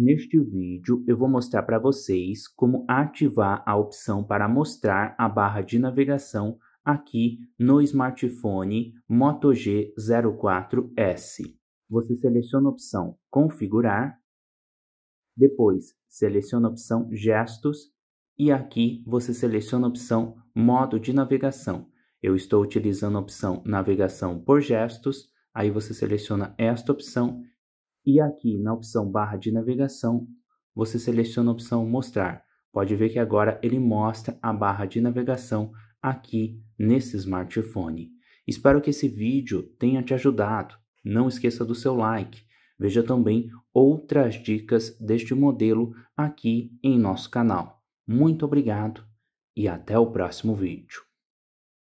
Neste vídeo eu vou mostrar para vocês como ativar a opção para mostrar a barra de navegação aqui no smartphone Moto G04S. Você seleciona a opção Configurar, depois seleciona a opção Gestos e aqui você seleciona a opção Modo de navegação. Eu estou utilizando a opção Navegação por gestos, aí você seleciona esta opção e aqui na opção barra de navegação, você seleciona a opção mostrar. Pode ver que agora ele mostra a barra de navegação aqui nesse smartphone. Espero que esse vídeo tenha te ajudado. Não esqueça do seu like. Veja também outras dicas deste modelo aqui em nosso canal. Muito obrigado e até o próximo vídeo.